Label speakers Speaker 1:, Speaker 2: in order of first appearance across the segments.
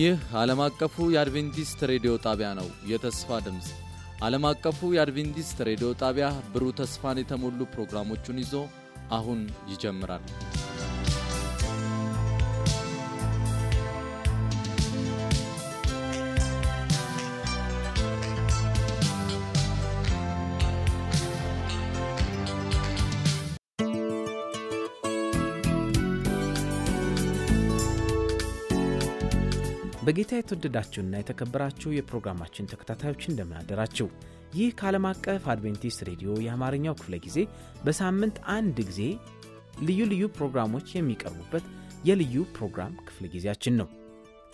Speaker 1: ይህ ዓለም አቀፉ የአድቬንቲስት ሬዲዮ ጣቢያ ነው። የተስፋ ድምፅ ዓለም አቀፉ የአድቬንቲስት ሬዲዮ ጣቢያ ብሩህ ተስፋን የተሞሉ ፕሮግራሞቹን ይዞ አሁን ይጀምራል። በጌታ የተወደዳችሁና የተከበራችሁ የፕሮግራማችን ተከታታዮች እንደምናደራችሁ። ይህ ከዓለም አቀፍ አድቬንቲስት ሬዲዮ የአማርኛው ክፍለ ጊዜ በሳምንት አንድ ጊዜ ልዩ ልዩ ፕሮግራሞች የሚቀርቡበት የልዩ ፕሮግራም ክፍለ ጊዜያችን ነው።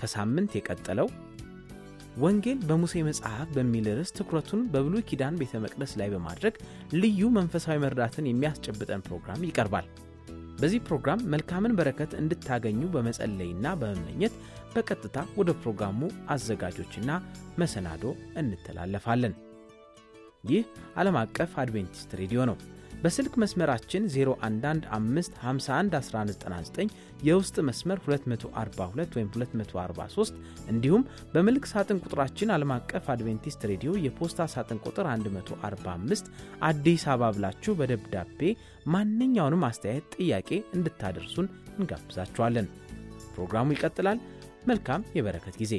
Speaker 1: ከሳምንት የቀጠለው ወንጌል በሙሴ መጽሐፍ በሚል ርዕስ ትኩረቱን በብሉይ ኪዳን ቤተ መቅደስ ላይ በማድረግ ልዩ መንፈሳዊ መርዳትን የሚያስጨብጠን ፕሮግራም ይቀርባል። በዚህ ፕሮግራም መልካምን በረከት እንድታገኙ በመጸለይና በመመኘት በቀጥታ ወደ ፕሮግራሙ አዘጋጆችና መሰናዶ እንተላለፋለን። ይህ ዓለም አቀፍ አድቬንቲስት ሬዲዮ ነው። በስልክ መስመራችን 0115511199 የውስጥ መስመር 242 ወይም 243 እንዲሁም በምልክ ሳጥን ቁጥራችን ዓለም አቀፍ አድቬንቲስት ሬዲዮ የፖስታ ሳጥን ቁጥር 145 አዲስ አበባ ብላችሁ በደብዳቤ ማንኛውንም አስተያየት፣ ጥያቄ እንድታደርሱን እንጋብዛችኋለን። ፕሮግራሙ ይቀጥላል። መልካም የበረከት ጊዜ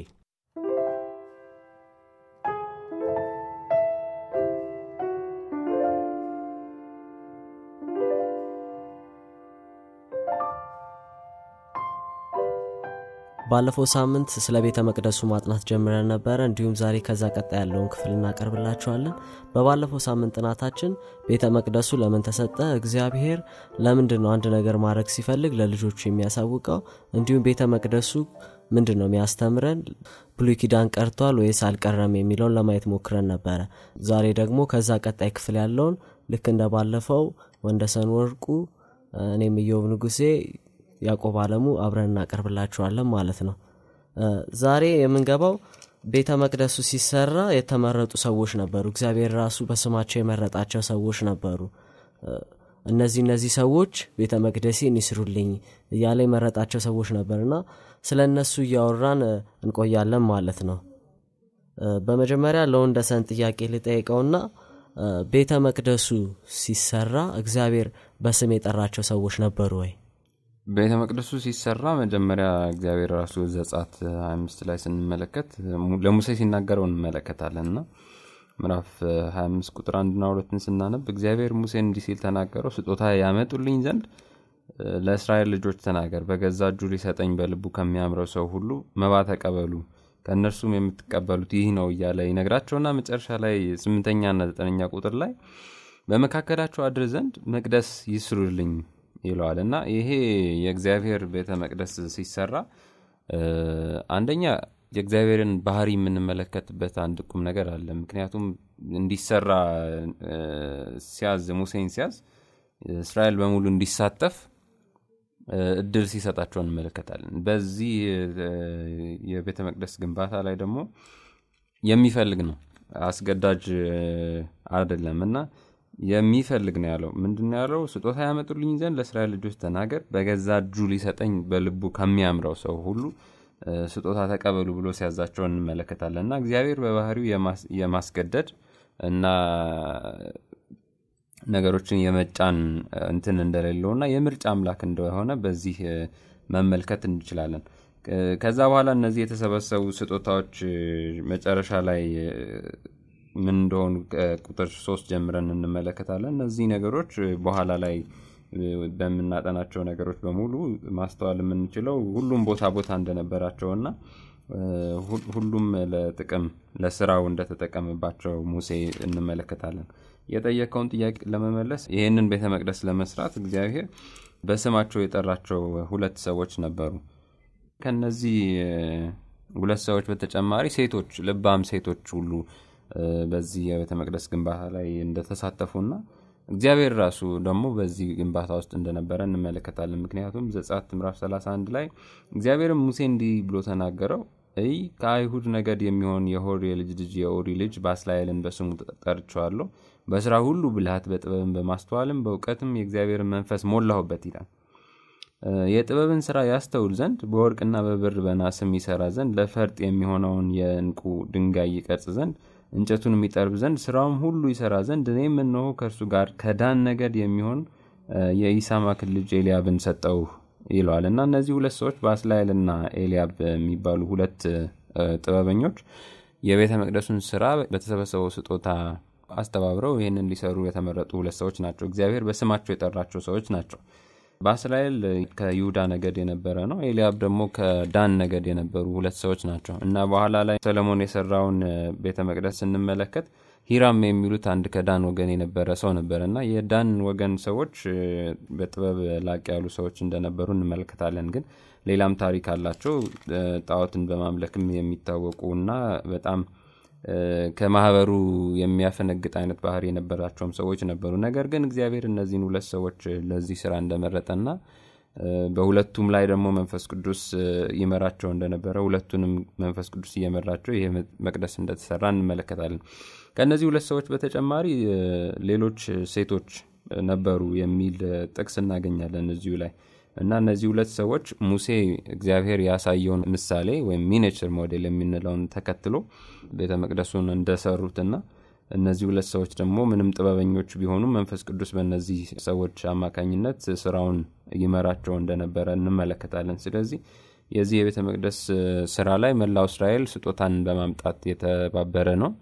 Speaker 2: ባለፈው ሳምንት ስለ ቤተ መቅደሱ ማጥናት ጀምረን ነበረ። እንዲሁም ዛሬ ከዛ ቀጣይ ያለውን ክፍል እናቀርብላችኋለን። በባለፈው ሳምንት ጥናታችን ቤተ መቅደሱ ለምን ተሰጠ፣ እግዚአብሔር ለምንድን ነው አንድ ነገር ማድረግ ሲፈልግ ለልጆቹ የሚያሳውቀው፣ እንዲሁም ቤተ መቅደሱ ምንድን ነው የሚያስተምረን፣ ብሉይ ኪዳን ቀርቷል ወይስ አልቀረም የሚለውን ለማየት ሞክረን ነበረ። ዛሬ ደግሞ ከዛ ቀጣይ ክፍል ያለውን ልክ እንደ ባለፈው ወንደሰን ወርቁ፣ እኔም እየውብ ንጉሴ ያዕቆብ አለሙ አብረን እናቀርብላችኋለን ማለት ነው ዛሬ የምንገባው ቤተ መቅደሱ ሲሰራ የተመረጡ ሰዎች ነበሩ እግዚአብሔር ራሱ በስማቸው የመረጣቸው ሰዎች ነበሩ እነዚህ እነዚህ ሰዎች ቤተ መቅደሴ ይስሩልኝ እያለ የመረጣቸው ሰዎች ነበርና ስለ እነሱ እያወራን እንቆያለን ማለት ነው በመጀመሪያ ለወንደሰን ጥያቄ ልጠይቀውና ቤተ መቅደሱ ሲሰራ እግዚአብሔር በስም የጠራቸው ሰዎች ነበሩ ወይ
Speaker 3: ቤተ መቅደሱ ሲሰራ መጀመሪያ እግዚአብሔር ራሱ ዘጻት አምስት ላይ ስንመለከት ለሙሴ ሲናገረው እንመለከታለን እና ምዕራፍ 25 ቁጥር አንድና ሁለትን ስናነብ እግዚአብሔር ሙሴን እንዲህ ሲል ተናገረው ስጦታ ያመጡልኝ ዘንድ ለእስራኤል ልጆች ተናገር በገዛ እጁ ሊሰጠኝ በልቡ ከሚያምረው ሰው ሁሉ መባ ተቀበሉ ከእነርሱም የምትቀበሉት ይህ ነው እያለ ይነግራቸውና መጨረሻ ላይ ስምንተኛና ዘጠነኛ ቁጥር ላይ በመካከላቸው አድር ዘንድ መቅደስ ይስሩልኝ ይለዋል እና ይሄ የእግዚአብሔር ቤተ መቅደስ ሲሰራ አንደኛ የእግዚአብሔርን ባህሪ የምንመለከትበት አንድ ቁም ነገር አለ ምክንያቱም እንዲሰራ ሲያዝ ሙሴን ሲያዝ እስራኤል በሙሉ እንዲሳተፍ እድል ሲሰጣቸው እንመለከታለን በዚህ የቤተ መቅደስ ግንባታ ላይ ደግሞ የሚፈልግ ነው አስገዳጅ አደለም እና የሚፈልግ ነው ያለው ምንድን ያለው ስጦታ ያመጡልኝ ዘንድ ለእስራኤል ልጆች ተናገር በገዛ እጁ ሊሰጠኝ በልቡ ከሚያምረው ሰው ሁሉ ስጦታ ተቀበሉ ብሎ ሲያዛቸው እንመለከታለን እና እግዚአብሔር በባህሪው የማስገደድ እና ነገሮችን የመጫን እንትን እንደሌለው እና የምርጫ አምላክ እንደሆነ በዚህ መመልከት እንችላለን ከዛ በኋላ እነዚህ የተሰበሰቡ ስጦታዎች መጨረሻ ላይ ምን እንደሆኑ ቁጥር ሶስት ጀምረን እንመለከታለን። እነዚህ ነገሮች በኋላ ላይ በምናጠናቸው ነገሮች በሙሉ ማስተዋል የምንችለው ሁሉም ቦታ ቦታ እንደነበራቸው እና ሁሉም ለጥቅም ለስራው እንደተጠቀምባቸው ሙሴ እንመለከታለን። የጠየቀውን ጥያቄ ለመመለስ ይህንን ቤተ መቅደስ ለመስራት እግዚአብሔር በስማቸው የጠራቸው ሁለት ሰዎች ነበሩ። ከነዚህ ሁለት ሰዎች በተጨማሪ ሴቶች ልባም ሴቶች ሁሉ በዚህ የቤተ መቅደስ ግንባታ ላይ እንደተሳተፉና እግዚአብሔር ራሱ ደግሞ በዚህ ግንባታ ውስጥ እንደነበረ እንመለከታለን። ምክንያቱም ምራፍ ምዕራፍ 31 ላይ እግዚአብሔርም ሙሴ እንዲህ ብሎ ተናገረው፣ እይ ከአይሁድ ነገድ የሚሆን የሆር የልጅ ልጅ የኦሪ ልጅ በአስላኤልን በስሙ ጠርቸዋለሁ። በስራ ሁሉ ብልሃት፣ በጥበብን በማስተዋልም በእውቀትም የእግዚአብሔርን መንፈስ ሞላሁበት ይላል። የጥበብን ስራ ያስተውል ዘንድ በወርቅና በብር በናስም ይሰራ ዘንድ ለፈርጥ የሚሆነውን የእንቁ ድንጋይ ይቀርጽ ዘንድ እንጨቱን የሚጠርብ ዘንድ ስራውም ሁሉ ይሰራ ዘንድ እኔም እነሆ ከእርሱ ጋር ከዳን ነገድ የሚሆን የኢሳማክን ልጅ ኤልያብን ሰጠው ይለዋል እና እነዚህ ሁለት ሰዎች በአስላይል እና ኤልያብ የሚባሉ ሁለት ጥበበኞች የቤተ መቅደሱን ስራ በተሰበሰበው ስጦታ አስተባብረው ይህንን ሊሰሩ የተመረጡ ሁለት ሰዎች ናቸው። እግዚአብሔር በስማቸው የጠራቸው ሰዎች ናቸው። በእስራኤል ከይሁዳ ነገድ የነበረ ነው። ኤልያብ ደግሞ ከዳን ነገድ የነበሩ ሁለት ሰዎች ናቸው እና በኋላ ላይ ሰለሞን የሰራውን ቤተ መቅደስ ስንመለከት ሂራም የሚሉት አንድ ከዳን ወገን የነበረ ሰው ነበረ እና የዳን ወገን ሰዎች በጥበብ ላቅ ያሉ ሰዎች እንደነበሩ እንመለከታለን። ግን ሌላም ታሪክ አላቸው። ጣዖትን በማምለክም የሚታወቁ እና በጣም ከማህበሩ የሚያፈነግጥ አይነት ባህሪ የነበራቸውም ሰዎች ነበሩ ነገር ግን እግዚአብሔር እነዚህን ሁለት ሰዎች ለዚህ ስራ እንደመረጠና በሁለቱም ላይ ደግሞ መንፈስ ቅዱስ ይመራቸው እንደነበረ ሁለቱንም መንፈስ ቅዱስ እየመራቸው ይህ መቅደስ እንደተሰራ እንመለከታለን ከእነዚህ ሁለት ሰዎች በተጨማሪ ሌሎች ሴቶች ነበሩ የሚል ጥቅስ እናገኛለን እዚሁ ላይ እና እነዚህ ሁለት ሰዎች ሙሴ እግዚአብሔር ያሳየውን ምሳሌ ወይም ሚኒቸር ሞዴል የምንለውን ተከትሎ ቤተ መቅደሱን እንደሰሩትና እነዚህ ሁለት ሰዎች ደግሞ ምንም ጥበበኞች ቢሆኑም መንፈስ ቅዱስ በእነዚህ ሰዎች አማካኝነት ስራውን ይመራቸው እንደነበረ እንመለከታለን። ስለዚህ የዚህ የቤተ መቅደስ ስራ ላይ መላው እስራኤል ስጦታን በማምጣት የተባበረ ነው።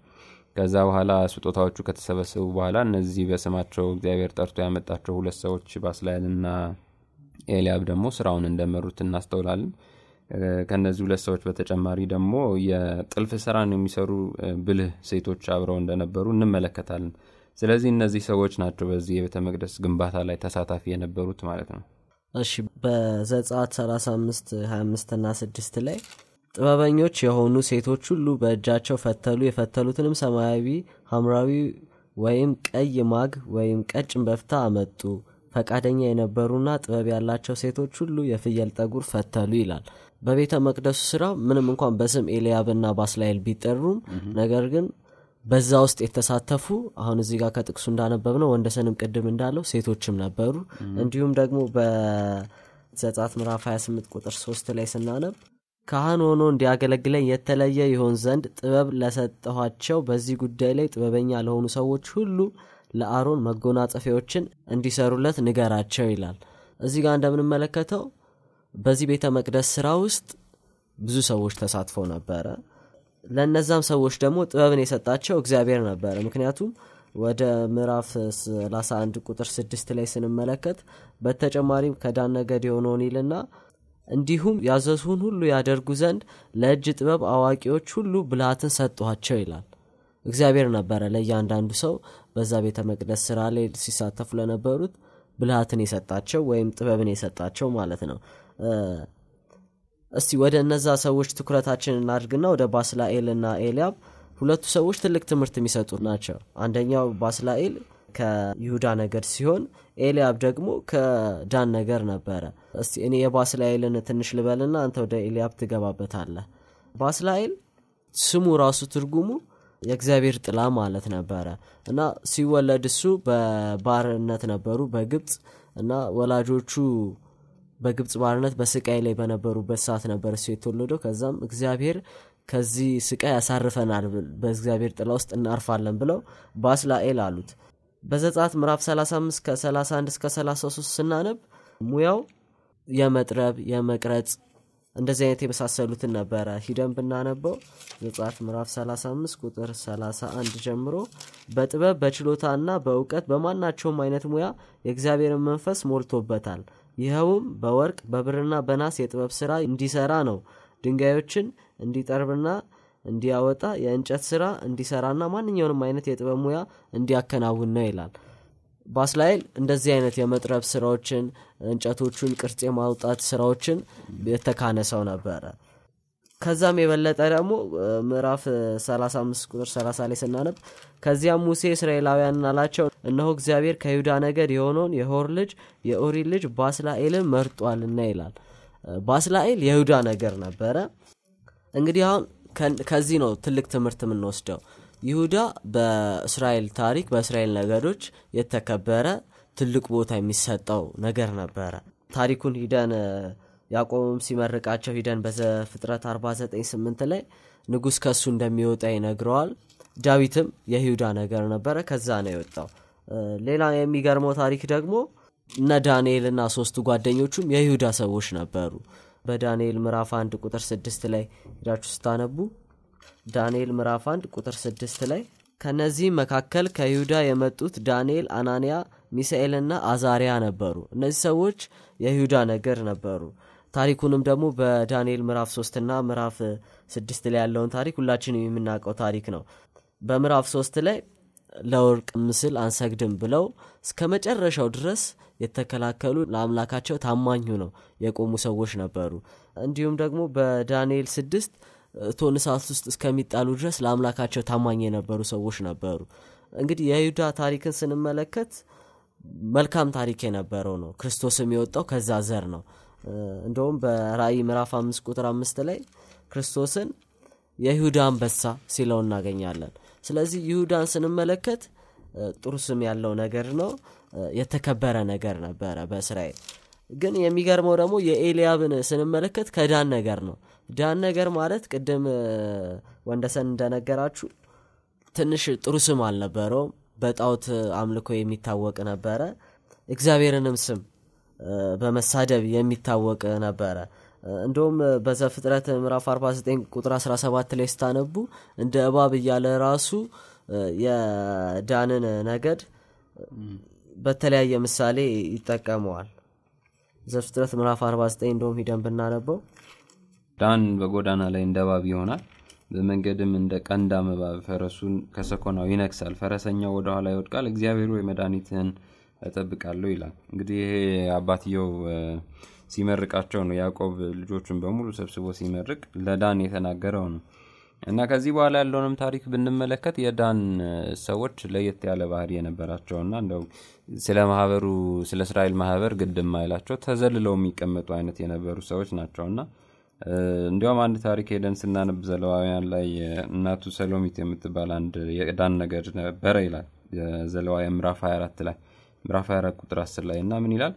Speaker 3: ከዛ በኋላ ስጦታዎቹ ከተሰበሰቡ በኋላ እነዚህ በስማቸው እግዚአብሔር ጠርቶ ያመጣቸው ሁለት ሰዎች ባስላኤልና ኤልያብ ደግሞ ስራውን እንደመሩት እናስተውላለን ከነዚህ ሁለት ሰዎች በተጨማሪ ደግሞ የጥልፍ ስራን የሚሰሩ ብልህ ሴቶች አብረው እንደነበሩ እንመለከታለን ስለዚህ እነዚህ ሰዎች ናቸው በዚህ የቤተ መቅደስ ግንባታ ላይ ተሳታፊ የነበሩት ማለት ነው
Speaker 2: እሺ በዘጻት 35 25 ና 6 ላይ
Speaker 3: ጥበበኞች የሆኑ ሴቶች ሁሉ በእጃቸው
Speaker 2: ፈተሉ የፈተሉትንም ሰማያዊ ሐምራዊ ወይም ቀይ ማግ ወይም ቀጭን በፍታ አመጡ ፈቃደኛ የነበሩና ጥበብ ያላቸው ሴቶች ሁሉ የፍየል ጠጉር ፈተሉ ይላል። በቤተ መቅደሱ ስራ ምንም እንኳን በስም ኤልያብና ባስላኤል ቢጠሩም ነገር ግን በዛ ውስጥ የተሳተፉ አሁን እዚህ ጋር ከጥቅሱ እንዳነበብ ነው ወንደሰንም ቅድም እንዳለው ሴቶችም ነበሩ። እንዲሁም ደግሞ በዘጻት ምራፍ 28 ቁጥር 3 ላይ ስናነብ ካህን ሆኖ እንዲያገለግለኝ የተለየ ይሆን ዘንድ ጥበብ ለሰጠኋቸው በዚህ ጉዳይ ላይ ጥበበኛ ለሆኑ ሰዎች ሁሉ ለአሮን መጎናጸፊያዎችን እንዲሰሩለት ንገራቸው ይላል። እዚህ ጋር እንደምንመለከተው በዚህ ቤተ መቅደስ ስራ ውስጥ ብዙ ሰዎች ተሳትፈው ነበረ። ለእነዛም ሰዎች ደግሞ ጥበብን የሰጣቸው እግዚአብሔር ነበረ። ምክንያቱም ወደ ምዕራፍ 31 ቁጥር 6 ላይ ስንመለከት በተጨማሪም ከዳን ነገድ የሆነውን ይልና እንዲሁም ያዘሱን ሁሉ ያደርጉ ዘንድ ለእጅ ጥበብ አዋቂዎች ሁሉ ብልሃትን ሰጧቸው ይላል። እግዚአብሔር ነበረ ለእያንዳንዱ ሰው በዛ ቤተ መቅደስ ስራ ላይ ሲሳተፉ ለነበሩት ብልሃትን የሰጣቸው ወይም ጥበብን የሰጣቸው ማለት ነው እስቲ ወደ እነዛ ሰዎች ትኩረታችን እናድርግና ወደ ባስላኤል እና ኤልያብ ሁለቱ ሰዎች ትልቅ ትምህርት የሚሰጡ ናቸው አንደኛው ባስላኤል ከይሁዳ ነገር ሲሆን ኤልያብ ደግሞ ከዳን ነገር ነበረ እስቲ እኔ የባስላኤልን ትንሽ ልበልና አንተ ወደ ኤልያብ ትገባበታለህ ባስላኤል ስሙ ራሱ ትርጉሙ የእግዚአብሔር ጥላ ማለት ነበረ እና ሲወለድ እሱ በባርነት ነበሩ በግብፅ እና ወላጆቹ በግብፅ ባርነት በስቃይ ላይ በነበሩበት ሰዓት ነበር እሱ የተወለደው ከዛም እግዚአብሔር ከዚህ ስቃይ ያሳርፈናል በእግዚአብሔር ጥላ ውስጥ እናርፋለን ብለው ባስላኤል አሉት በዘጻት ምዕራፍ 35 ከ31 እስከ 33 ስናነብ ሙያው የመጥረብ የመቅረጽ እንደዚህ አይነት የመሳሰሉትን ነበረ ሂደን ብናነበው ዘጻት ምዕራፍ 35 ቁጥር 31 ጀምሮ በጥበብ በችሎታና በእውቀት በማናቸውም አይነት ሙያ የእግዚአብሔርን መንፈስ ሞልቶበታል ይኸውም በወርቅ በብርና በናስ የጥበብ ስራ እንዲሰራ ነው ድንጋዮችን እንዲጠርብና እንዲያወጣ የእንጨት ስራ እንዲሰራና ማንኛውንም አይነት የጥበብ ሙያ እንዲያከናውን ነው ይላል ባስላይል እንደዚህ አይነት የመጥረብ ስራዎችን እንጨቶቹን ቅርጽ የማውጣት ስራዎችን የተካነ ሰው ነበረ ከዛም የበለጠ ደግሞ ምዕራፍ 35 ቁጥር 30 ላይ ስናነብ ከዚያም ሙሴ እስራኤላውያን አላቸው እነሆ እግዚአብሔር ከይሁዳ ነገድ የሆነውን የሆር ልጅ የኦሪ ልጅ ባስላኤልን መርጧልና ይላል ባስላኤል የይሁዳ ነገር ነበረ እንግዲህ አሁን ከዚህ ነው ትልቅ ትምህርት የምንወስደው ይሁዳ በእስራኤል ታሪክ በእስራኤል ነገዶች የተከበረ ትልቅ ቦታ የሚሰጠው ነገር ነበረ ታሪኩን ሂደን ያዕቆብም ሲመርቃቸው ሂደን በዘፍጥረት 498 ላይ ንጉሥ ከሱ እንደሚወጣ ይነግረዋል ዳዊትም የይሁዳ ነገር ነበረ ከዛ ነው የወጣው ሌላ የሚገርመው ታሪክ ደግሞ እነ ና ሶስቱ ጓደኞቹም የይሁዳ ሰዎች ነበሩ በዳንኤል ምዕራፍ 1 ቁጥር 6 ላይ ሄዳችሁ ስታነቡ ዳንኤል ምዕራፍ 1 ቁጥር 6 ላይ ከነዚህ መካከል ከይሁዳ የመጡት ዳንኤል፣ አናንያ፣ ሚሳኤልና አዛሪያ ነበሩ። እነዚህ ሰዎች የይሁዳ ነገር ነበሩ። ታሪኩንም ደግሞ በዳንኤል ምዕራፍ 3 ና ምዕራፍ 6 ላይ ያለውን ታሪክ ሁላችን የምናውቀው ታሪክ ነው። በምዕራፍ 3 ላይ ለወርቅ ምስል አንሰግድም ብለው እስከ መጨረሻው ድረስ የተከላከሉ ለአምላካቸው ታማኙ ነው የቆሙ ሰዎች ነበሩ። እንዲሁም ደግሞ በዳንኤል 6 እቶን እሳት ውስጥ እስከሚጣሉ ድረስ ለአምላካቸው ታማኝ የነበሩ ሰዎች ነበሩ። እንግዲህ የይሁዳ ታሪክን ስንመለከት መልካም ታሪክ የነበረው ነው። ክርስቶስም የወጣው ከዛ ዘር ነው። እንደውም በራእይ ምዕራፍ አምስት ቁጥር አምስት ላይ ክርስቶስን የይሁዳ አንበሳ ሲለው እናገኛለን። ስለዚህ ይሁዳን ስንመለከት ጥሩ ስም ያለው ነገር ነው። የተከበረ ነገር ነበረ በእስራኤል። ግን የሚገርመው ደግሞ የኤልያብን ስንመለከት ከዳን ነገር ነው ዳን ነገር ማለት ቅድም ወንደሰን እንደነገራችሁ ትንሽ ጥሩ ስም አልነበረውም። በጣውት አምልኮ የሚታወቅ ነበረ። እግዚአብሔርንም ስም በመሳደብ የሚታወቅ ነበረ። እንደውም በዘፍጥረት ምዕራፍ 49 ቁጥር 17 ላይ ስታነቡ እንደ እባብ እያለ ራሱ የዳንን ነገድ በተለያየ ምሳሌ ይጠቀመዋል። ዘፍጥረት ምዕራፍ 49 እንደውም ሂደን ብናነበው
Speaker 3: ዳን በጎዳና ላይ እንደ ባብ ይሆናል በመንገድም እንደ ቀንዳ መባብ ፈረሱን ከሰኮናው ይነክሳል ፈረሰኛው ወደኋላ ይወድቃል እግዚአብሔር ወይ መድኃኒትህን እጠብቃለሁ ይላል እንግዲህ ይሄ አባትየው ሲመርቃቸው ነው ያዕቆብ ልጆቹን በሙሉ ሰብስቦ ሲመርቅ ለዳን የተናገረው ነው እና ከዚህ በኋላ ያለውንም ታሪክ ብንመለከት የዳን ሰዎች ለየት ያለ ባህሪ እና እንደው ስለ ማህበሩ ስለ እስራኤል ማህበር ግድ ማይላቸው ተዘልለው የሚቀመጡ አይነት የነበሩ ሰዎች ናቸውና እንዲሁም አንድ ታሪክ ሄደን ስናነብ ዘለዋውያን ላይ እናቱ ሰሎሚት የምትባል አንድ የዕዳን ነገር ነበረ ይላል ዘለዋ ምራፍ 24 ላይ ምራፍ 24 ቁጥር 10 ላይ እና ምን ይላል?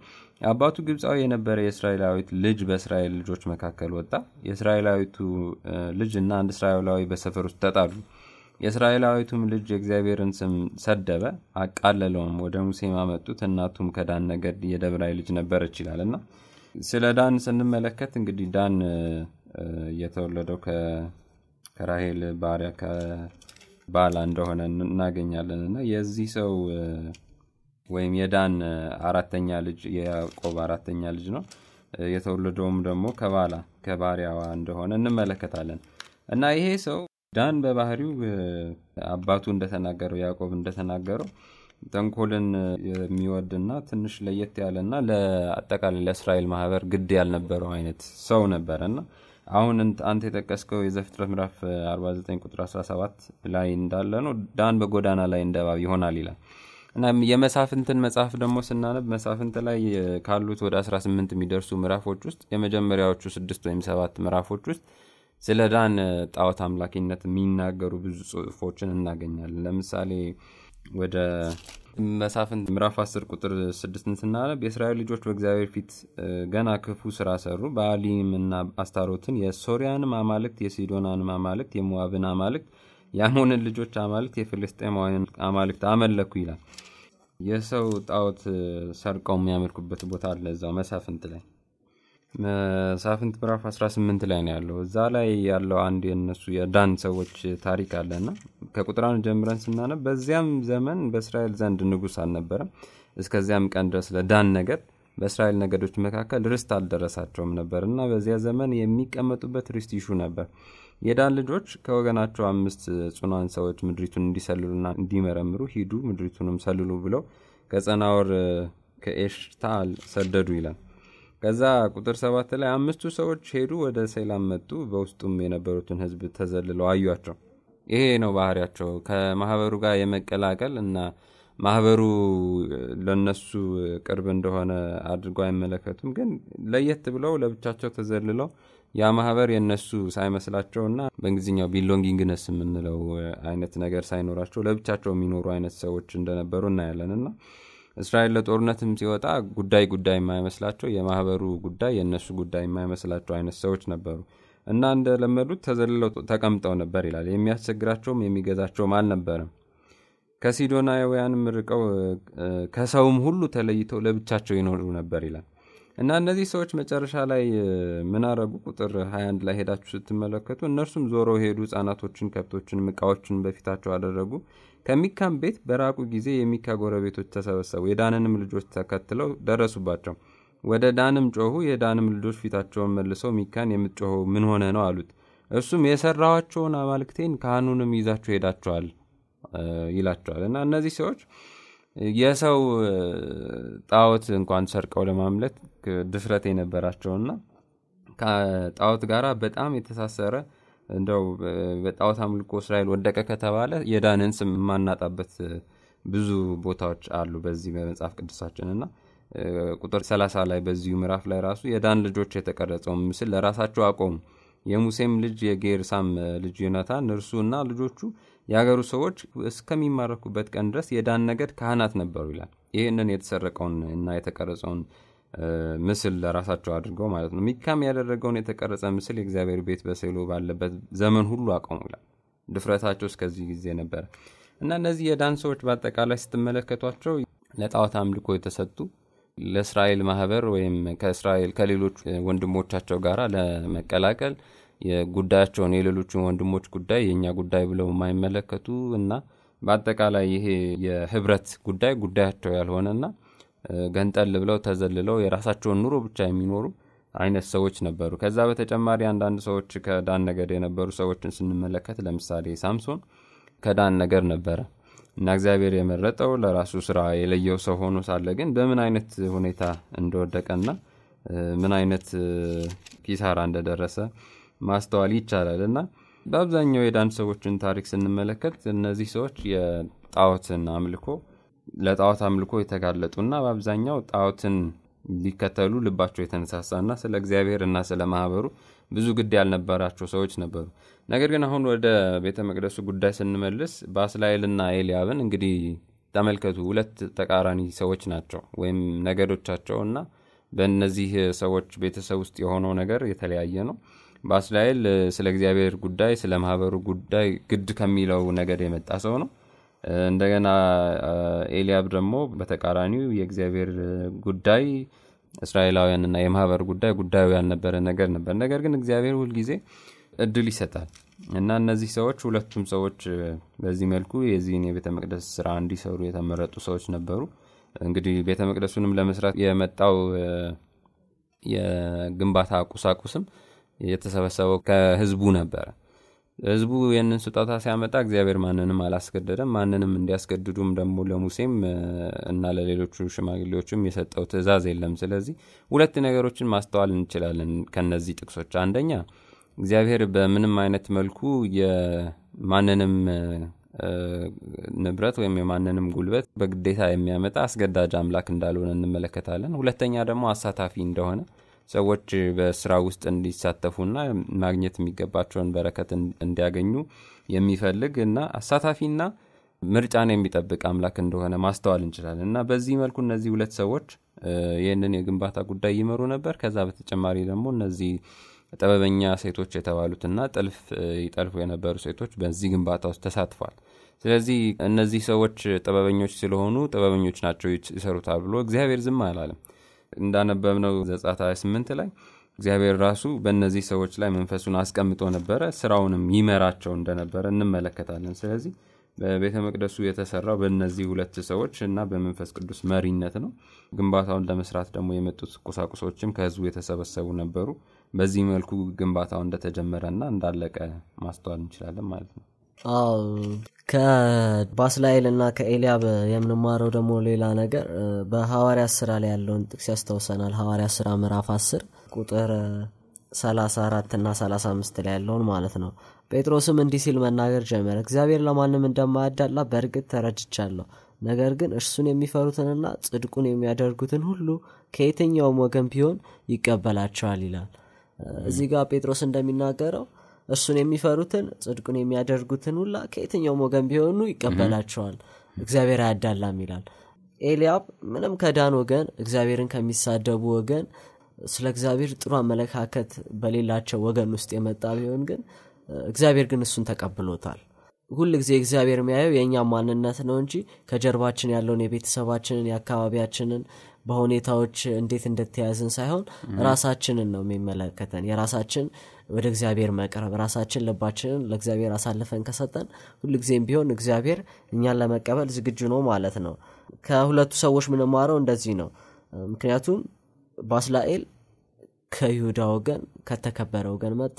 Speaker 3: አባቱ ግብፃዊ የነበረ የእስራኤላዊት ልጅ በእስራኤል ልጆች መካከል ወጣ። የእስራኤላዊቱ ልጅ እና አንድ እስራኤላዊ በሰፈር ውስጥ ተጣሉ። የእስራኤላዊቱም ልጅ የእግዚአብሔርን ስም ሰደበ፣ አቃለለውም። ወደ ሙሴም አመጡት። እናቱም ከዳን ነገድ የደብራይ ልጅ ነበረች ይላል እና ስለ ዳን ስንመለከት እንግዲህ ዳን የተወለደው ከራሄል ባሪያ ከባላ እንደሆነ እናገኛለን እና የዚህ ሰው ወይም የዳን አራተኛ ልጅ የያዕቆብ አራተኛ ልጅ ነው። የተወለደውም ደግሞ ከባላ ከባሪያዋ እንደሆነ እንመለከታለን እና ይሄ ሰው ዳን በባህሪው አባቱ እንደተናገረው ያዕቆብ እንደተናገረው ተንኮልን የሚወድና ትንሽ ለየት ያለና ለአጠቃላይ ለእስራኤል ማህበር ግድ ያልነበረው አይነት ሰው ነበረ እና አሁን አንተ የጠቀስከው የዘፍጥረት ምራፍ 49 ቁጥር 17 ላይ እንዳለ ነው ዳን በጎዳና ላይ እንደባብ ይሆናል ይላል እና የመሳፍንትን መጽሐፍ ደግሞ ስናነብ መሳፍንት ላይ ካሉት ወደ 18 የሚደርሱ ምዕራፎች ውስጥ የመጀመሪያዎቹ ስድስት ወይም ሰባት ምዕራፎች ውስጥ ስለ ዳን ጣዖት አምላኪነት የሚናገሩ ብዙ ጽሁፎችን እናገኛለን ለምሳሌ ወደ መሳፍንት ምዕራፍ 10 ቁጥር 6 ስናነብ የእስራኤል ልጆች በእግዚአብሔር ፊት ገና ክፉ ስራ ሰሩ። በአሊምና አስታሮትን፣ የሶሪያንም አማልክት፣ የሲዶናንም አማልክት፣ የሞዋብን አማልክት፣ የአሞንን ልጆች አማልክት፣ የፍልስጤማውያን አማልክት አመለኩ ይላል። የሰው ጣዖት ሰርቀው የሚያመልኩበት ቦታ አለ እዛው መሳፍንት ላይ መሳፍንት ምዕራፍ 18 ላይ ነው ያለው። እዛ ላይ ያለው አንድ የነሱ የዳን ሰዎች ታሪክ አለ ና ከቁጥራን ጀምረን ስናነብ በዚያም ዘመን በእስራኤል ዘንድ ንጉስ አልነበረም፣ እስከዚያም ቀን ድረስ ለዳን ነገድ በእስራኤል ነገዶች መካከል ርስት አልደረሳቸውም ነበር እና በዚያ ዘመን የሚቀመጡበት ርስት ይሹ ነበር። የዳን ልጆች ከወገናቸው አምስት ጽኗን ሰዎች ምድሪቱን እንዲሰልሉና እንዲመረምሩ ሂዱ፣ ምድሪቱንም ሰልሉ ብለው ከጸናወር ከኤሽታል ሰደዱ ይላል። ከዛ ቁጥር ሰባት ላይ አምስቱ ሰዎች ሄዱ፣ ወደ ሴላም መጡ፣ በውስጡም የነበሩትን ህዝብ ተዘልለው አዩቸው። ይሄ ነው ባህሪያቸው ከማህበሩ ጋር የመቀላቀል እና ማህበሩ ለነሱ ቅርብ እንደሆነ አድርጎ አይመለከቱም። ግን ለየት ብለው ለብቻቸው ተዘልለው ያ ማህበር የነሱ ሳይመስላቸው እና በእንግሊዝኛው ቢሎንጊንግነስ የምንለው አይነት ነገር ሳይኖራቸው ለብቻቸው የሚኖሩ አይነት ሰዎች እንደነበሩ እናያለን እና እስራኤል ለጦርነትም ሲወጣ ጉዳይ ጉዳይ የማይመስላቸው የማህበሩ ጉዳይ የእነሱ ጉዳይ የማይመስላቸው አይነት ሰዎች ነበሩ እና እንደለመዱት ተዘልለው ተቀምጠው ነበር ይላል። የሚያስቸግራቸውም የሚገዛቸውም አልነበረም። ከሲዶናውያንም ርቀው ከሰውም ሁሉ ተለይተው ለብቻቸው ይኖሩ ነበር ይላል እና እነዚህ ሰዎች መጨረሻ ላይ ምናረጉ ቁጥር 21 ላይ ሄዳችሁ ስትመለከቱ እነርሱም ዞረው ሄዱ፣ ህጻናቶችን፣ ከብቶችን፣ እቃዎችን በፊታቸው አደረጉ ከሚካም ቤት በራቁ ጊዜ የሚካ ጎረቤቶች ተሰበሰቡ፣ የዳንንም ልጆች ተከትለው ደረሱባቸው። ወደ ዳንም ጮኹ። የዳንም ልጆች ፊታቸውን መልሰው ሚካን የምትጮኸው ምን ሆነ ነው አሉት። እሱም የሰራኋቸውን አማልክቴን ካህኑንም ይዛቸው ሄዳቸዋል ይላቸዋል እና እነዚህ ሰዎች የሰው ጣዖት እንኳን ሰርቀው ለማምለት ድፍረት የነበራቸውና ከጣዖት ጋር በጣም የተሳሰረ እንደው በጣዖት አምልኮ እስራኤል ወደቀ ከተባለ የዳንን ስም የማናጣበት ብዙ ቦታዎች አሉ በዚህ በመጽሐፍ ቅዱሳችን እና ቁጥር 30 ላይ በዚሁ ምዕራፍ ላይ ራሱ የዳን ልጆች የተቀረጸውን ምስል ለራሳቸው አቆሙ። የሙሴም ልጅ የጌርሳም ልጅ ዮናታን እና ልጆቹ የአገሩ ሰዎች እስከሚማረኩበት ቀን ድረስ የዳን ነገድ ካህናት ነበሩ ይላል። ይህንን የተሰረቀውን እና የተቀረጸውን ምስል ለራሳቸው አድርገው ማለት ነው። ሚካም ያደረገውን የተቀረጸ ምስል የእግዚአብሔር ቤት በስዕሉ ባለበት ዘመን ሁሉ አቆሙ ይላል። ድፍረታቸው እስከዚህ ጊዜ ነበረ እና እነዚህ የዳን ሰዎች በአጠቃላይ ስትመለከቷቸው ለጣዖት አምልኮ የተሰጡ ለእስራኤል ማህበር ወይም ከእስራኤል ከሌሎች ወንድሞቻቸው ጋር ለመቀላቀል ጉዳያቸውን የሌሎችን ወንድሞች ጉዳይ የእኛ ጉዳይ ብለው የማይመለከቱ እና በአጠቃላይ ይሄ የህብረት ጉዳይ ጉዳያቸው ያልሆነ እና። ገንጠል ብለው ተዘልለው የራሳቸውን ኑሮ ብቻ የሚኖሩ አይነት ሰዎች ነበሩ። ከዛ በተጨማሪ አንዳንድ ሰዎች ከዳን ነገድ የነበሩ ሰዎችን ስንመለከት ለምሳሌ ሳምሶን ከዳን ነገር ነበረ እና እግዚአብሔር የመረጠው ለራሱ ስራ የለየው ሰው ሆኖ ሳለ ግን በምን አይነት ሁኔታ እንደወደቀና ምን አይነት ኪሳራ እንደደረሰ ማስተዋል ይቻላል እና በአብዛኛው የዳን ሰዎችን ታሪክ ስንመለከት እነዚህ ሰዎች የጣዖትን አምልኮ ለጣዖት አምልኮ የተጋለጡና በአብዛኛው ጣዖትን ሊከተሉ ልባቸው የተነሳሳና ስለ እግዚአብሔር እና ስለ ማህበሩ ብዙ ግድ ያልነበራቸው ሰዎች ነበሩ። ነገር ግን አሁን ወደ ቤተ መቅደሱ ጉዳይ ስንመልስ ባስላኤልና ኤልያብን እንግዲህ ተመልከቱ። ሁለት ተቃራኒ ሰዎች ናቸው ወይም ነገዶቻቸውና በእነዚህ ሰዎች ቤተሰብ ውስጥ የሆነው ነገር የተለያየ ነው። በአስላኤል ስለ እግዚአብሔር ጉዳይ፣ ስለ ማህበሩ ጉዳይ ግድ ከሚለው ነገድ የመጣ ሰው ነው። እንደገና ኤልያብ ደግሞ በተቃራኒው የእግዚአብሔር ጉዳይ እስራኤላውያን እና የማህበር ጉዳይ ጉዳዩ ያልነበረ ነገር ነበር ነገር ግን እግዚአብሔር ሁልጊዜ እድል ይሰጣል እና እነዚህ ሰዎች ሁለቱም ሰዎች በዚህ መልኩ የዚህን የቤተ መቅደስ ስራ እንዲሰሩ የተመረጡ ሰዎች ነበሩ እንግዲህ ቤተ መቅደሱንም ለመስራት የመጣው የግንባታ ቁሳቁስም የተሰበሰበው ከህዝቡ ነበረ ህዝቡ ይህንን ስጦታ ሲያመጣ እግዚአብሔር ማንንም አላስገደደም። ማንንም እንዲያስገድዱም ደግሞ ለሙሴም እና ለሌሎቹ ሽማግሌዎችም የሰጠው ትእዛዝ የለም። ስለዚህ ሁለት ነገሮችን ማስተዋል እንችላለን ከነዚህ ጥቅሶች። አንደኛ እግዚአብሔር በምንም አይነት መልኩ የማንንም ንብረት ወይም የማንንም ጉልበት በግዴታ የሚያመጣ አስገዳጅ አምላክ እንዳልሆነ እንመለከታለን። ሁለተኛ ደግሞ አሳታፊ እንደሆነ ሰዎች በስራ ውስጥ እንዲሳተፉና ማግኘት የሚገባቸውን በረከት እንዲያገኙ የሚፈልግ እና አሳታፊና ምርጫን የሚጠብቅ አምላክ እንደሆነ ማስተዋል እንችላለን እና በዚህ መልኩ እነዚህ ሁለት ሰዎች ይህንን የግንባታ ጉዳይ ይመሩ ነበር። ከዛ በተጨማሪ ደግሞ እነዚህ ጥበበኛ ሴቶች የተባሉትና ጥልፍ ይጠልፉ የነበሩ ሴቶች በዚህ ግንባታ ውስጥ ተሳትፏል። ስለዚህ እነዚህ ሰዎች ጥበበኞች ስለሆኑ ጥበበኞች ናቸው ይሰሩታል ብሎ እግዚአብሔር ዝም አላለም። እንዳነበብነው ዘጻት 28 ላይ እግዚአብሔር ራሱ በእነዚህ ሰዎች ላይ መንፈሱን አስቀምጦ ነበረ፣ ስራውንም ይመራቸው እንደነበረ እንመለከታለን። ስለዚህ በቤተ መቅደሱ የተሰራው በእነዚህ ሁለት ሰዎች እና በመንፈስ ቅዱስ መሪነት ነው። ግንባታውን ለመስራት ደግሞ የመጡት ቁሳቁሶችም ከህዝቡ የተሰበሰቡ ነበሩ። በዚህ መልኩ ግንባታው እንደተጀመረ እና እንዳለቀ ማስተዋል እንችላለን ማለት ነው።
Speaker 2: አዎ ከባስላኤል እና ከኤልያብ የምንማረው ደግሞ ሌላ ነገር በሐዋርያ ስራ ላይ ያለውን ጥቅስ ያስታውሰናል። ሐዋርያ ስራ ምዕራፍ 10 ቁጥር 34 እና 35 ላይ ያለውን ማለት ነው። ጴጥሮስም እንዲህ ሲል መናገር ጀመረ፣ እግዚአብሔር ለማንም እንደማያዳላ በእርግጥ ተረድቻለሁ። ነገር ግን እርሱን የሚፈሩትንና ጽድቁን የሚያደርጉትን ሁሉ ከየትኛውም ወገን ቢሆን ይቀበላቸዋል ይላል። እዚህ ጋር ጴጥሮስ እንደሚናገረው እሱን የሚፈሩትን ጽድቁን የሚያደርጉትን ሁላ ከየትኛውም ወገን ቢሆኑ ይቀበላቸዋል እግዚአብሔር አያዳላም ይላል ኤልያብ ምንም ከዳን ወገን እግዚአብሔርን ከሚሳደቡ ወገን ስለ እግዚአብሔር ጥሩ አመለካከት በሌላቸው ወገን ውስጥ የመጣ ቢሆን ግን እግዚአብሔር ግን እሱን ተቀብሎታል ሁል ጊዜ እግዚአብሔር የሚያየው የእኛ ማንነት ነው እንጂ ከጀርባችን ያለውን የቤተሰባችንን የአካባቢያችንን በሁኔታዎች እንዴት እንደተያዝን ሳይሆን ራሳችንን ነው የሚመለከተን የራሳችን ወደ እግዚአብሔር መቅረብ ራሳችን ልባችንን ለእግዚአብሔር አሳልፈን ከሰጠን ሁልጊዜም ቢሆን እግዚአብሔር እኛን ለመቀበል ዝግጁ ነው ማለት ነው ከሁለቱ ሰዎች ምንማረው እንደዚህ ነው ምክንያቱም ባስላኤል ከይሁዳ ወገን ከተከበረ ወገን መጣ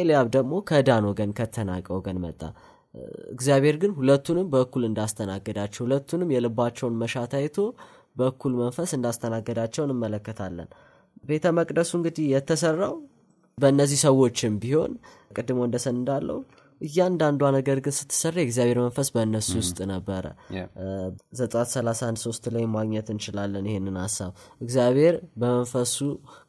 Speaker 2: ኤልያብ ደግሞ ከዳን ወገን ከተናቀ ወገን መጣ እግዚአብሔር ግን ሁለቱንም በእኩል እንዳስተናገዳቸው ሁለቱንም የልባቸውን መሻት አይቶ በእኩል መንፈስ እንዳስተናገዳቸው እንመለከታለን ቤተ መቅደሱ እንግዲህ የተሰራው በእነዚህ ሰዎችም ቢሆን ቅድሞ እንደሰን እንዳለው እያንዳንዷ ነገር ግን ስትሰራ የእግዚአብሔር መንፈስ በእነሱ ውስጥ ነበረ ዘጻት 31 ሶስት ላይ ማግኘት እንችላለን ይህንን ሀሳብ እግዚአብሔር በመንፈሱ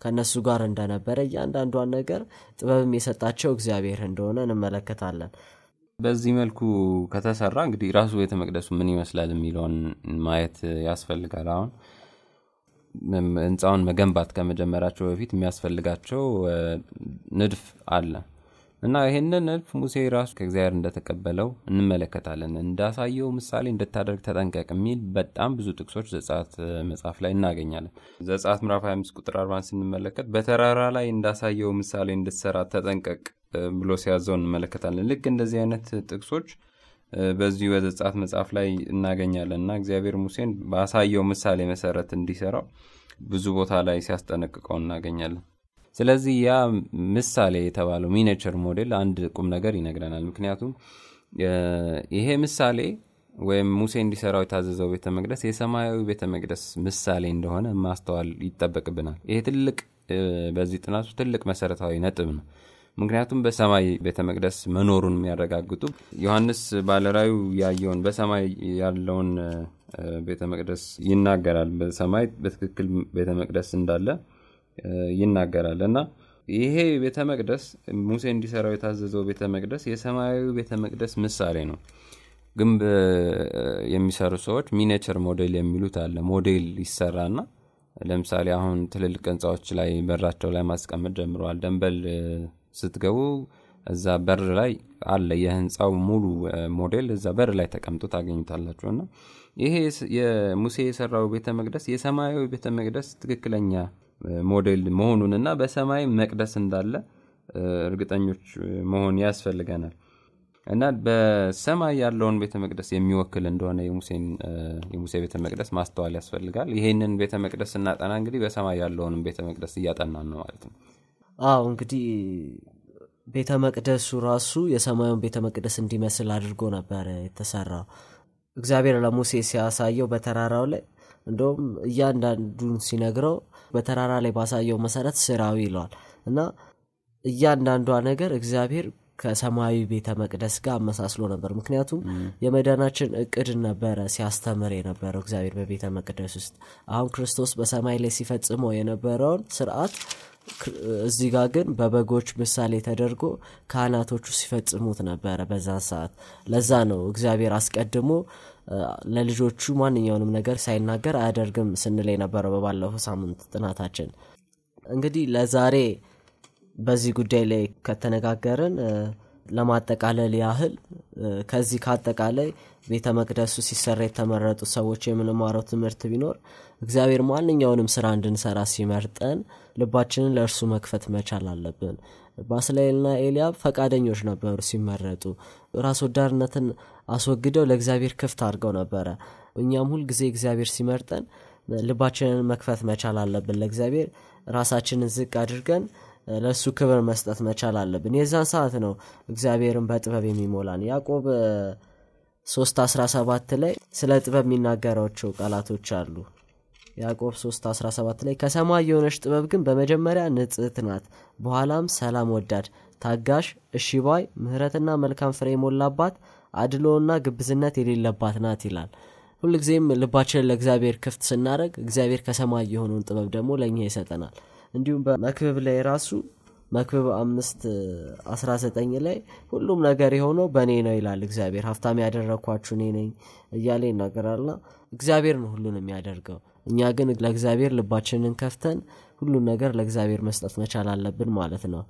Speaker 2: ከእነሱ ጋር እንደነበረ እያንዳንዷን ነገር ጥበብም የሰጣቸው እግዚአብሔር እንደሆነ እንመለከታለን
Speaker 3: በዚህ መልኩ ከተሰራ እንግዲህ ራሱ ቤተ መቅደሱ ምን ይመስላል የሚለውን ማየት ያስፈልጋል አሁን ህንፃውን መገንባት ከመጀመራቸው በፊት የሚያስፈልጋቸው ንድፍ አለ እና ይህንን ንድፍ ሙሴ ራሱ ከእግዚአብሔር እንደተቀበለው እንመለከታለን እንዳሳየው ምሳሌ እንድታደርግ ተጠንቀቅ የሚል በጣም ብዙ ጥቅሶች ዘጻት መጽሐፍ ላይ እናገኛለን ዘጻት ምራፍ 25 ቁጥር 40 ስንመለከት በተራራ ላይ እንዳሳየው ምሳሌ እንድትሰራ ተጠንቀቅ ብሎ ሲያዘው እንመለከታለን ልክ እንደዚህ አይነት ጥቅሶች በዚሁ በዘጻት መጽሐፍ ላይ እናገኛለን እና እግዚአብሔር ሙሴን ባሳየው ምሳሌ መሰረት እንዲሰራው ብዙ ቦታ ላይ ሲያስጠነቅቀው እናገኛለን። ስለዚህ ያ ምሳሌ የተባለው ሚኒቸር ሞዴል አንድ ቁም ነገር ይነግረናል። ምክንያቱም ይሄ ምሳሌ ወይም ሙሴ እንዲሰራው የታዘዘው ቤተ መቅደስ የሰማያዊ ቤተ መቅደስ ምሳሌ እንደሆነ ማስተዋል ይጠበቅብናል። ይሄ ትልቅ በዚህ ጥናቱ ትልቅ መሰረታዊ ነጥብ ነው። ምክንያቱም በሰማይ ቤተ መቅደስ መኖሩን የሚያረጋግጡ ዮሐንስ ባለራዩ ያየውን በሰማይ ያለውን ቤተ መቅደስ ይናገራል። በሰማይ በትክክል ቤተ መቅደስ እንዳለ ይናገራል እና ይሄ ቤተ መቅደስ ሙሴ እንዲሰራው የታዘዘው ቤተ መቅደስ የሰማያዊ ቤተ መቅደስ ምሳሌ ነው። ግንብ የሚሰሩ ሰዎች ሚኒቸር ሞዴል የሚሉት አለ። ሞዴል ይሰራና ለምሳሌ አሁን ትልልቅ ህንፃዎች ላይ በራቸው ላይ ማስቀመጥ ጀምረዋል። ደንበል ስትገቡ እዛ በር ላይ አለ የህንፃው ሙሉ ሞዴል እዛ በር ላይ ተቀምጦ ታገኙታላችሁ እና ይሄ የሙሴ የሰራው ቤተ መቅደስ የሰማያዊ ቤተ መቅደስ ትክክለኛ ሞዴል መሆኑን እና በሰማይ መቅደስ እንዳለ እርግጠኞች መሆን ያስፈልገናል እና በሰማይ ያለውን ቤተ መቅደስ የሚወክል እንደሆነ የሙሴ ቤተ መቅደስ ማስተዋል ያስፈልጋል ይሄንን ቤተ መቅደስ ስናጠና እንግዲህ በሰማይ ያለውንም ቤተ መቅደስ እያጠናን ነው ማለት ነው አዎ
Speaker 2: እንግዲህ ቤተ መቅደሱ ራሱ የሰማዩን ቤተ መቅደስ እንዲመስል አድርጎ ነበረ የተሰራው እግዚአብሔር ለሙሴ ሲያሳየው በተራራው ላይ እንደውም እያንዳንዱን ሲነግረው በተራራ ላይ ባሳየው መሰረት ስራዊ ይለዋል እና እያንዳንዷ ነገር እግዚአብሔር ከሰማያዊ ቤተ መቅደስ ጋር አመሳስሎ ነበር ምክንያቱም የመዳናችን እቅድ ነበረ ሲያስተምር የነበረው እግዚአብሔር በቤተ መቅደስ ውስጥ አሁን ክርስቶስ በሰማይ ላይ ሲፈጽመው የነበረውን ስርዓት እዚህ ጋር ግን በበጎች ምሳሌ ተደርጎ ካህናቶቹ ሲፈጽሙት ነበረ በዛን ሰዓት። ለዛ ነው እግዚአብሔር አስቀድሞ ለልጆቹ ማንኛውንም ነገር ሳይናገር አያደርግም ስንል የነበረው በባለፈው ሳምንት ጥናታችን። እንግዲህ ለዛሬ በዚህ ጉዳይ ላይ ከተነጋገርን ለማጠቃለል ያህል ከዚህ ካጠቃላይ ቤተ መቅደሱ ሲሰራ የተመረጡ ሰዎች የምንማረው ትምህርት ቢኖር እግዚአብሔር ማንኛውንም ስራ እንድንሰራ ሲመርጠን ልባችንን ለእርሱ መክፈት መቻል አለብን ባስላኤልና ኤልያብ ፈቃደኞች ነበሩ ሲመረጡ ራስ ወዳድነትን አስወግደው ለእግዚአብሔር ክፍት አድርገው ነበረ እኛም ሁል ጊዜ እግዚአብሔር ሲመርጠን ልባችንን መክፈት መቻል አለብን ለእግዚአብሔር ራሳችንን ዝቅ አድርገን ለእሱ ክብር መስጠት መቻል አለብን የዛን ሰዓት ነው እግዚአብሔርን በጥበብ የሚሞላን ያዕቆብ 3 17 ላይ ስለ ጥበብ የሚናገራቸው ቃላቶች አሉ ያዕቆብ 3 17 ላይ ከሰማይ የሆነች ጥበብ ግን በመጀመሪያ ንጽህት ናት፣ በኋላም ሰላም ወዳድ፣ ታጋሽ፣ እሺ ባይ፣ መልካም ፍሬ የሞላባት አድሎና ግብዝነት የሌለባት ናት ይላል። ሁልጊዜም ልባችንን ለእግዚአብሔር ክፍት ስናደርግ እግዚአብሔር ከሰማይ የሆነውን ጥበብ ደግሞ ለእኛ ይሰጠናል። እንዲሁም በመክብብ ላይ ራሱ መክብብ አምስት 19 ላይ ሁሉም ነገር የሆነው በእኔ ነው ይላል እግዚአብሔር። ሀብታም ያደረግኳችሁ እኔ ነኝ እያለ ይናገራልና እግዚአብሔር ነው ሁሉን የሚያደርገው። እኛ ግን ለእግዚአብሔር ልባችንን ከፍተን ሁሉን ነገር ለእግዚአብሔር መስጠት መቻል አለብን ማለት ነው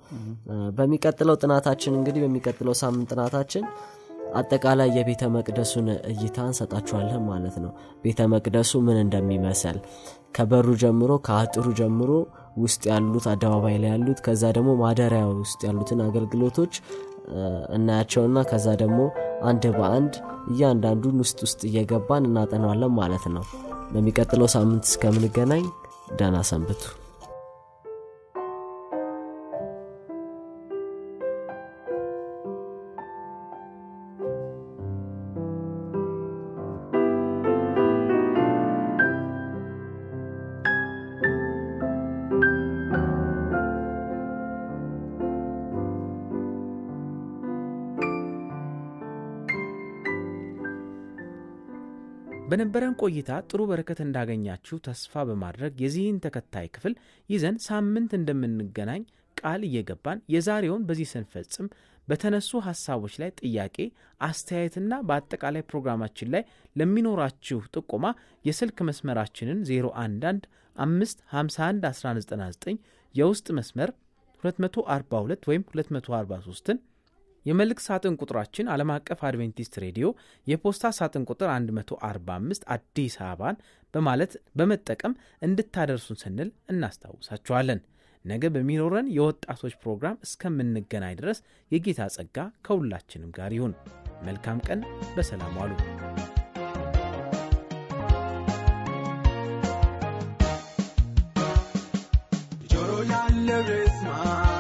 Speaker 2: በሚቀጥለው ጥናታችን እንግዲህ በሚቀጥለው ሳምንት ጥናታችን አጠቃላይ የቤተ መቅደሱን እይታ እንሰጣችኋለን ማለት ነው ቤተ መቅደሱ ምን እንደሚመስል ከበሩ ጀምሮ ከአጥሩ ጀምሮ ውስጥ ያሉት አደባባይ ላይ ያሉት ከዛ ደግሞ ማደሪያ ውስጥ ያሉትን አገልግሎቶች እናያቸውና ከዛ ደግሞ አንድ በአንድ እያንዳንዱን ውስጥ ውስጥ እየገባን እናጠናዋለን ማለት ነው በሚቀጥለው ሳምንት እስከምንገናኝ ደህና ሰንብቱ።
Speaker 1: በነበረን ቆይታ ጥሩ በረከት እንዳገኛችሁ ተስፋ በማድረግ የዚህን ተከታይ ክፍል ይዘን ሳምንት እንደምንገናኝ ቃል እየገባን የዛሬውን በዚህ ስንፈጽም በተነሱ ሐሳቦች ላይ ጥያቄ አስተያየትና በአጠቃላይ ፕሮግራማችን ላይ ለሚኖራችሁ ጥቆማ የስልክ መስመራችንን 011 551 የውስጥ መስመር 242 ወይም 243ን የመልእክት ሳጥን ቁጥራችን ዓለም አቀፍ አድቬንቲስት ሬዲዮ የፖስታ ሳጥን ቁጥር 145 አዲስ አበባን በማለት በመጠቀም እንድታደርሱን ስንል እናስታውሳችኋለን። ነገ በሚኖረን የወጣቶች ፕሮግራም እስከምንገናኝ ድረስ የጌታ ጸጋ ከሁላችንም ጋር ይሁን። መልካም ቀን። በሰላም ዋሉ።
Speaker 4: ጆሮ ያለው ይስማ።